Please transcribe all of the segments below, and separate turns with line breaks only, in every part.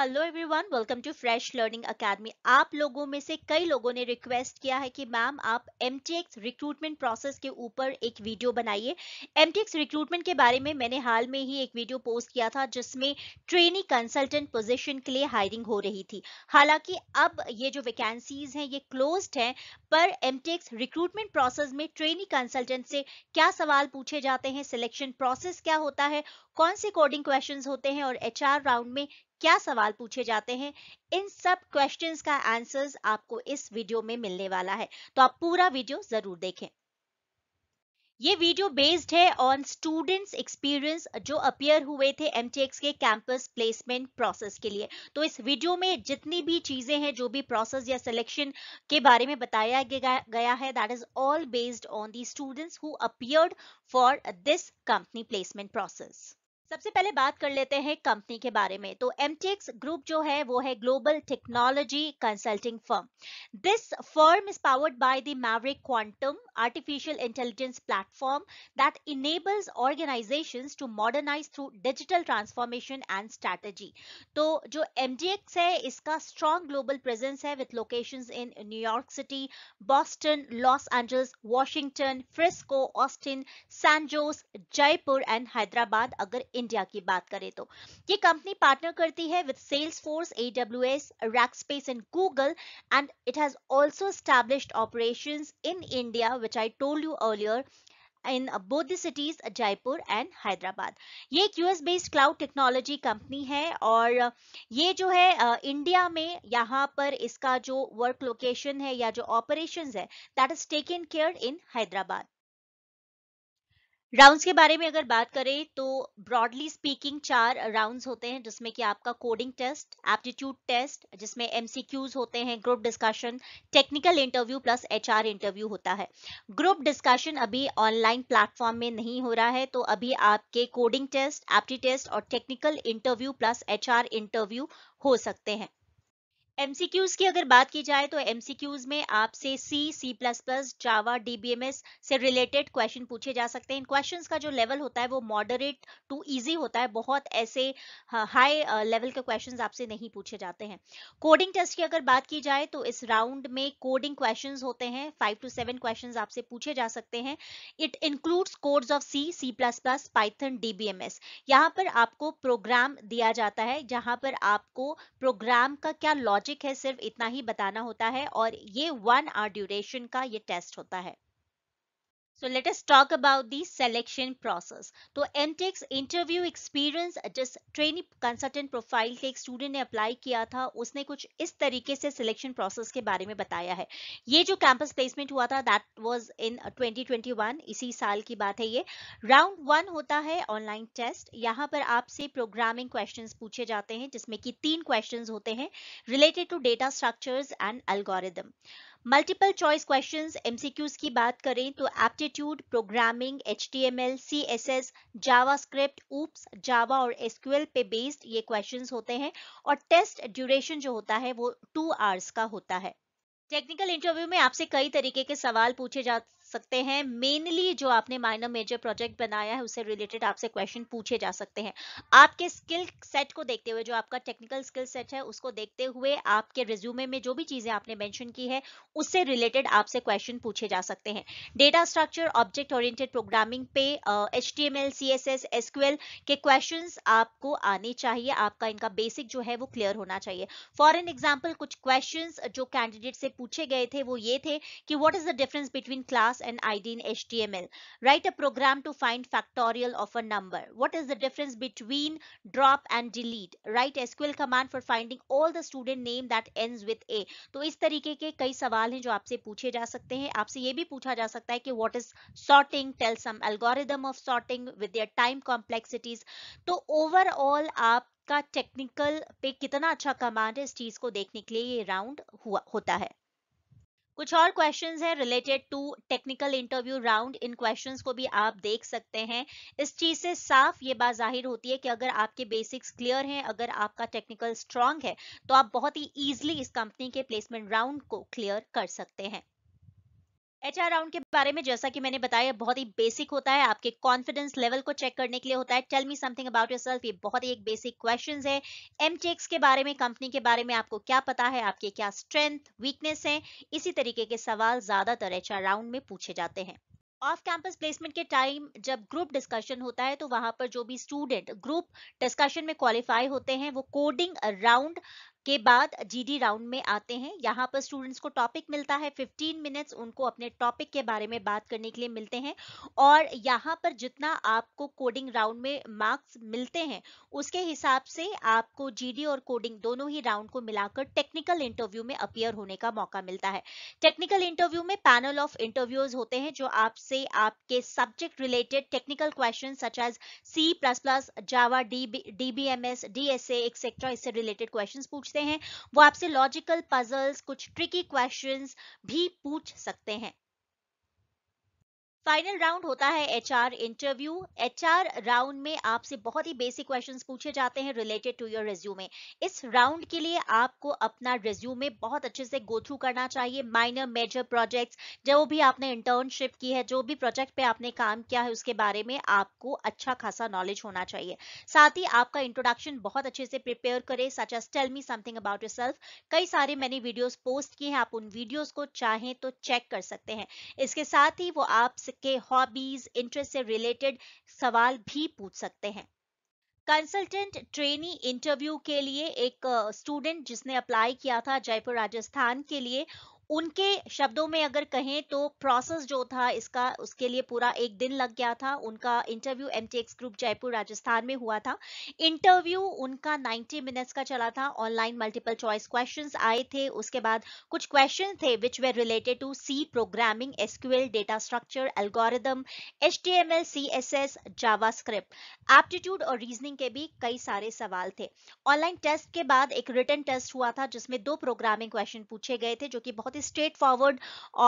Hello everyone welcome to fresh learning academy आप लोगों में से कई लोगों ने रिक्वेस्ट किया है कि मैम आप एम रिक्रूटमेंट प्रोसेस के ऊपर एक वीडियो बनाइए एम रिक्रूटमेंट के बारे में मैंने हाल में ही एक वीडियो पोस्ट किया था जिसमें ट्रेनी कंसल्टेंट पोजीशन के लिए हायरिंग हो रही थी हालांकि अब ये जो वैकेंसीज हैं ये क्लोज हैं पर एम रिक्रूटमेंट प्रोसेस में ट्रेनी कंसल्टेंट से क्या सवाल पूछे जाते हैं सिलेक्शन प्रोसेस क्या होता है कौन से कोडिंग क्वेश्चंस होते हैं और एचआर राउंड में क्या सवाल पूछे जाते हैं इन सब क्वेश्चंस का आंसर्स आपको इस वीडियो में मिलने वाला है तो आप पूरा वीडियो जरूर देखें ये वीडियो बेस्ड है ऑन स्टूडेंट्स एक्सपीरियंस जो अपियर हुए थे एम के कैंपस प्लेसमेंट प्रोसेस के लिए तो इस वीडियो में जितनी भी चीजें हैं जो भी प्रोसेस या सिलेक्शन के बारे में बताया गया है that is all based on the students who appeared for this company placement process सबसे पहले बात कर लेते हैं कंपनी के बारे में तो एमटेक्स ग्रुप जो है वो है global technology consulting firm this firm is powered by the maverick quantum artificial intelligence platform that enables organisations to modernise through digital transformation and strategy तो जो एमटीएक्स है इसका स्ट्रॉन्ग ग्लोबल प्रेजेंस है with location in New York city Boston Los Angeles Washington Frisco Austin San Jose Jaipur and Hyderabad अगर India की बात करें तो ये कंपनी पार्टनर करती है with Salesforce A W S Rackspace and Google and it has also established operation in India which I told you earlier in both cities Jaipur and Hyderabad ये एक US based cloud technology company है और uh, ये जो है India uh, में यहाँ पर इसका जो वर्क लोकेशन है या जो ऑपरेशन है that is taken care in Hyderabad rounds के बारे में अगर बात करें तो ब्रॉडली स्पीकिंग चार राउंड्स होते हैं जिसमें कि आपका कोडिंग टेस्ट एप्टीट्यूड टेस्ट जिसमें एमसीक्यूज होते हैं group discussion technical interview plus HR interview होता है ग्रुप डिस्कशन अभी ऑनलाइन प्लेटफॉर्म में नहीं हो रहा है तो अभी आपके कोडिंग टेस्ट एप्टी टेस्ट और technical interview plus H interview हो सकते हैं एमसीक्यूज की अगर बात की जाए तो एमसीक्यूज में आपसे C C plus plus Java DBMS से रिलेटेड क्वेश्चन पूछे जा सकते हैं इन क्वेश्चंस का जो लेवल होता है वो मॉडरेट टू इजी होता है बहुत ऐसे हाई लेवल के क्वेश्चंस आपसे नहीं पूछे जाते हैं कोडिंग टेस्ट की अगर बात की जाए तो इस राउंड में कोडिंग क्वेश्चन होते हैं फाइव टू सेवन क्वेश्चन आपसे पूछे जा सकते हैं it includes codes of C C plus plus Python DBMS यहाँ पर आपको प्रोग्राम दिया जाता है जहां पर आपको प्रोग्राम का क्या लॉजिक लॉजिक है सिर्फ इतना ही बताना होता है और ये वन आर ड्यूरेशन का ये टेस्ट होता है So let us talk about the selection process. so MTech's interview experience just trainee consultant profile के एक student ने apply किया था उसने कुछ इस तरीके से selection process के बारे में बताया है ये जो campus placement हुआ था that was in 2021 इसी साल की बात है ये round वन होता है online test यहाँ पर आपसे programming questions पूछे जाते हैं जिसमें कि तीन questions होते हैं related to data structures and algorithm. Multiple choice questions MCQs की बात करें तो aptitude programming H T M L C S S JavaScript OOPS Java और एसक्यूएल पे बेस्ड ये क्वेश्चन होते हैं और टेस्ट ड्यूरेशन जो होता है वो टू आवर्स का होता है टेक्निकल इंटरव्यू में आपसे कई तरीके के सवाल पूछे जा सकते हैं मेनली जो आपने माइनर मेजर प्रोजेक्ट बनाया है उससे रिलेटेड आपसे क्वेश्चन पूछे जा सकते हैं आपके स्किल सेट को देखते हुए जो आपका टेक्निकल स्किल सेट है उसको देखते हुए आपके रिज्यूमे में जो भी चीजें आपने मेंशन की है उससे रिलेटेड आपसे क्वेश्चन पूछे जा सकते हैं data structure object oriented programming पे H T M C S S SQL के क्वेश्चन आपको आने चाहिए आपका इनका बेसिक जो है वो क्लियर होना चाहिए फॉर एन एग्जाम्पल कुछ क्वेश्चन जो कैंडिडेट से पूछे गए थे वो ये थे कि what is the difference between class class and ID in HTML. Write a program to find factorial of a number. What is the difference between drop and delete? Write SQL command for finding all the student name that ends with A. to is tarike ke kai sawal hain jo aap se puche ja sakte hain aap se ye bhi pucha ja sakta hai ki what is sorting tell some algorithm of sorting with their time complexities to overall aap का technical पे कितना अच्छा command है इस चीज को देखने के लिए ये राउंड हुआ होता है कुछ और क्वेश्चंस है related to technical interview round इन क्वेश्चंस को भी आप देख सकते हैं इस चीज से साफ ये बात जाहिर होती है कि अगर आपके बेसिक्स क्लियर हैं अगर आपका टेक्निकल स्ट्रांग है तो आप बहुत ही ईजिली इस कंपनी के प्लेसमेंट राउंड को क्लियर कर सकते हैं एच आर राउंड के बारे में जैसा कि मैंने बताया बहुत ही बेसिक होता है आपके कॉन्फिडेंस लेवल को चेक करने के लिए होता है tell me something about yourself ये बहुत ही एक बेसिक क्वेश्चन है एम चेक्स के बारे में कंपनी के बारे में आपको क्या पता है आपके क्या स्ट्रेंथ वीकनेस है इसी तरीके के सवाल ज्यादातर एच आर राउंड में पूछे जाते हैं ऑफ कैंपस प्लेसमेंट के टाइम जब ग्रुप डिस्कशन होता है तो वहां पर जो भी स्टूडेंट ग्रुप डिस्कशन में क्वालिफाई होते हैं वो कोडिंग राउंड के बाद जीडी राउंड में आते हैं यहाँ पर स्टूडेंट्स को टॉपिक मिलता है 15 मिनट्स उनको अपने टॉपिक के बारे में बात करने के लिए मिलते हैं और यहाँ पर जितना आपको कोडिंग राउंड में मार्क्स मिलते हैं उसके हिसाब से आपको जीडी और कोडिंग दोनों ही राउंड को मिलाकर टेक्निकल इंटरव्यू में अपियर होने का मौका मिलता है टेक्निकल इंटरव्यू में पैनल ऑफ इंटरव्यूज होते हैं जो आपसे आपके subject related technical question such as C plus plus Java D DBMS DSA etcetera इससे रिलेटेड क्वेश्चन पूछ पूछते हैं वो आपसे लॉजिकल पजल्स कुछ ट्रिकी क्वेश्चंस भी पूछ सकते हैं फाइनल राउंड होता है एचआर इंटरव्यू एचआर राउंड में आपसे बहुत ही बेसिक क्वेश्चंस पूछे जाते हैं रिलेटेड टू योर रेज्यूमे इस राउंड के लिए आपको अपना रेज्यूमे बहुत अच्छे से गो थ्रू करना चाहिए माइनर मेजर प्रोजेक्ट्स जो भी आपने इंटर्नशिप की है जो भी प्रोजेक्ट पे आपने काम किया है उसके बारे में आपको अच्छा खासा नॉलेज होना चाहिए साथ ही आपका इंट्रोडक्शन बहुत अच्छे से प्रिपेयर करे such as tell me something about yourself कई सारे मैंने वीडियोज पोस्ट किए हैं आप उन वीडियोज को चाहें तो चेक कर सकते हैं इसके साथ ही वो आपसे के हॉबीज इंटरेस्ट से रिलेटेड सवाल भी पूछ सकते हैं कंसल्टेंट ट्रेनी इंटरव्यू के लिए एक स्टूडेंट जिसने अप्लाई किया था जयपुर राजस्थान के लिए उनके शब्दों में अगर कहें तो प्रोसेस जो था इसका उसके लिए पूरा एक दिन लग गया था उनका interview M group Jaipur Rajasthan में हुआ था इंटरव्यू उनका 90 मिनट्स का चला था ऑनलाइन मल्टीपल चॉइस क्वेश्चंस आए थे उसके बाद कुछ क्वेश्चन थे which were related to C programming SQL data structure algorithm H T M L C S S JavaScript aptitude और रीजनिंग के भी कई सारे सवाल थे ऑनलाइन टेस्ट के बाद एक रिटर्न टेस्ट हुआ था जिसमें दो प्रोग्रामिंग क्वेश्चन पूछे गए थे जो कि बहुत ही स्ट्रेट फॉरवर्ड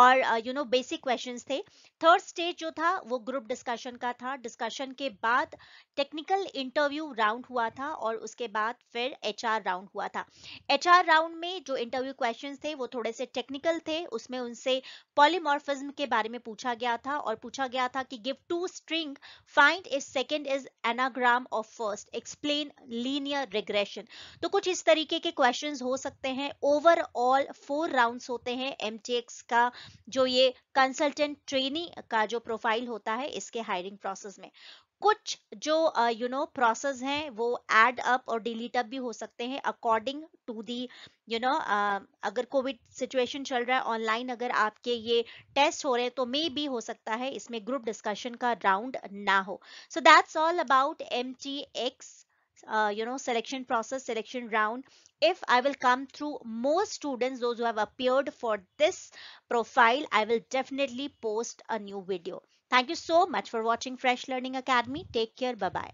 और यू नो बेसिक क्वेश्चन थे थर्ड स्टेज जो था वो ग्रुप डिस्कशन का था डिस्कशन के बाद टेक्निकल इंटरव्यू राउंड हुआ था और उसके बाद फिर एच राउंड हुआ था एच राउंड में जो इंटरव्यू क्वेश्चन थे वो थोड़े से टेक्निकल थे उसमें उनसे पॉलीमॉर्फिज्म के बारे में पूछा गया था और पूछा गया था कि give two string find is second is anagram of first explain linear regression तो कुछ इस तरीके के क्वेश्चन हो सकते हैं ओवरऑल फोर राउंड होते हैं हैं एम का जो ये कंसल्टेंट ट्रेनी का जो प्रोफाइल होता है इसके हायरिंग प्रोसेस में कुछ जो यू नो प्रोसेस हैं वो एड अप और डिलीट अप भी हो सकते हैं according to the you know अगर कोविड सिचुएशन चल रहा है ऑनलाइन अगर आपके ये टेस्ट हो रहे हैं तो मे भी हो सकता है इसमें ग्रुप डिस्कशन का राउंड ना हो so that's all about M T X uh, you know, selection process, selection round, if I will come through more students, those who have appeared for this profile, I will definitely post a new video. Thank you so much for watching Fresh Learning Academy. Take care. Bye-bye.